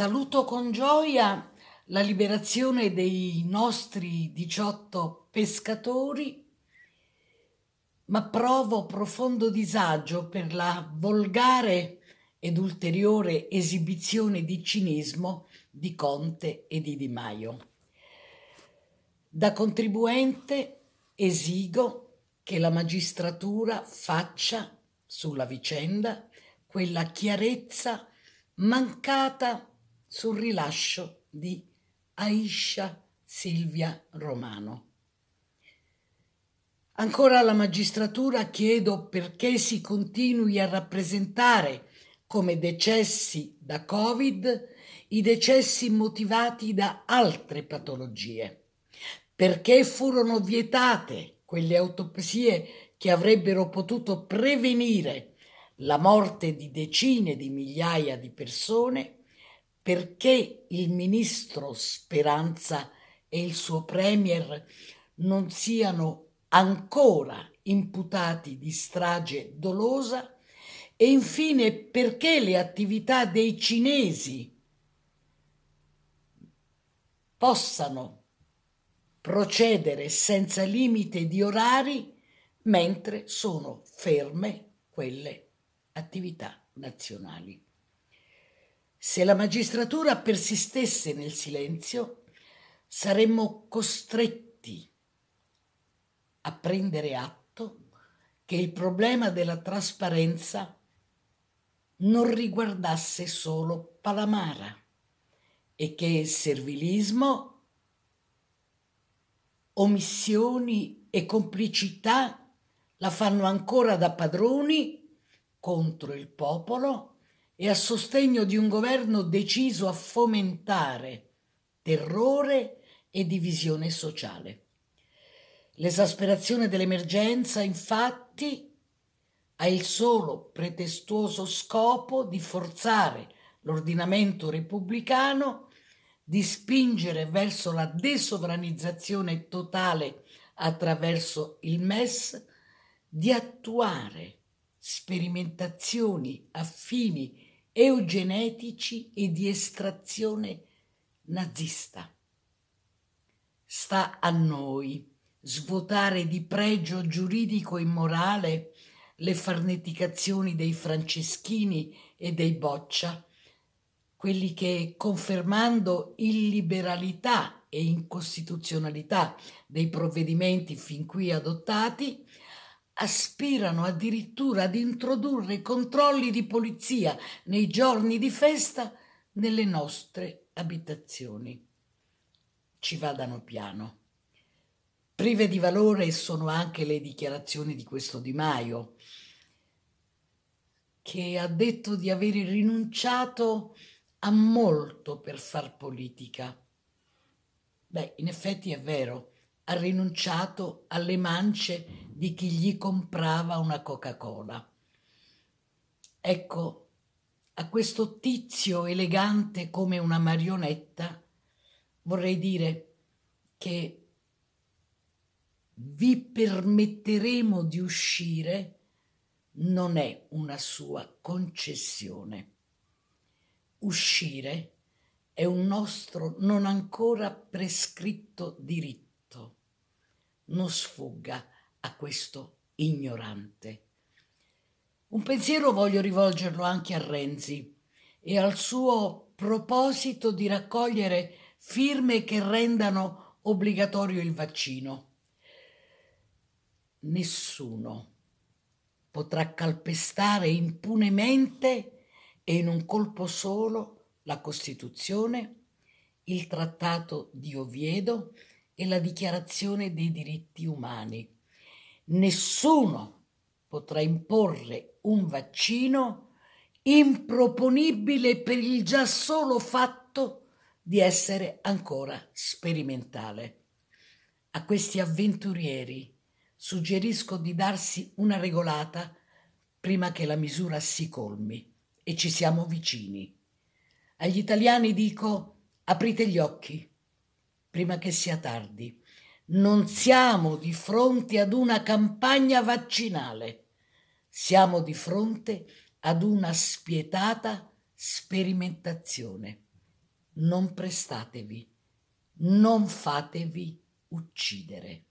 Saluto con gioia la liberazione dei nostri 18 pescatori, ma provo profondo disagio per la volgare ed ulteriore esibizione di cinismo di Conte e di Di Maio. Da contribuente esigo che la magistratura faccia sulla vicenda quella chiarezza mancata sul rilascio di Aisha Silvia Romano. Ancora alla magistratura chiedo perché si continui a rappresentare come decessi da Covid i decessi motivati da altre patologie. Perché furono vietate quelle autopsie che avrebbero potuto prevenire la morte di decine di migliaia di persone perché il ministro Speranza e il suo premier non siano ancora imputati di strage dolosa e infine perché le attività dei cinesi possano procedere senza limite di orari mentre sono ferme quelle attività nazionali. Se la magistratura persistesse nel silenzio, saremmo costretti a prendere atto che il problema della trasparenza non riguardasse solo Palamara e che servilismo, omissioni e complicità la fanno ancora da padroni contro il popolo e a sostegno di un governo deciso a fomentare terrore e divisione sociale. L'esasperazione dell'emergenza, infatti, ha il solo pretestuoso scopo di forzare l'ordinamento repubblicano, di spingere verso la desovranizzazione totale attraverso il MES, di attuare sperimentazioni affini eugenetici e di estrazione nazista. Sta a noi svuotare di pregio giuridico e morale le farneticazioni dei franceschini e dei boccia, quelli che, confermando illiberalità e incostituzionalità dei provvedimenti fin qui adottati, aspirano addirittura ad introdurre controlli di polizia nei giorni di festa nelle nostre abitazioni. Ci vadano piano. Prive di valore sono anche le dichiarazioni di questo Di Maio, che ha detto di aver rinunciato a molto per far politica. Beh, in effetti è vero, ha rinunciato alle mance di chi gli comprava una Coca-Cola. Ecco, a questo tizio elegante come una marionetta vorrei dire che vi permetteremo di uscire non è una sua concessione. Uscire è un nostro non ancora prescritto diritto. Non sfugga a questo ignorante. Un pensiero voglio rivolgerlo anche a Renzi e al suo proposito di raccogliere firme che rendano obbligatorio il vaccino. Nessuno potrà calpestare impunemente e in un colpo solo la Costituzione, il Trattato di Oviedo e la Dichiarazione dei diritti umani nessuno potrà imporre un vaccino improponibile per il già solo fatto di essere ancora sperimentale. A questi avventurieri suggerisco di darsi una regolata prima che la misura si colmi e ci siamo vicini. Agli italiani dico aprite gli occhi prima che sia tardi non siamo di fronte ad una campagna vaccinale, siamo di fronte ad una spietata sperimentazione. Non prestatevi, non fatevi uccidere.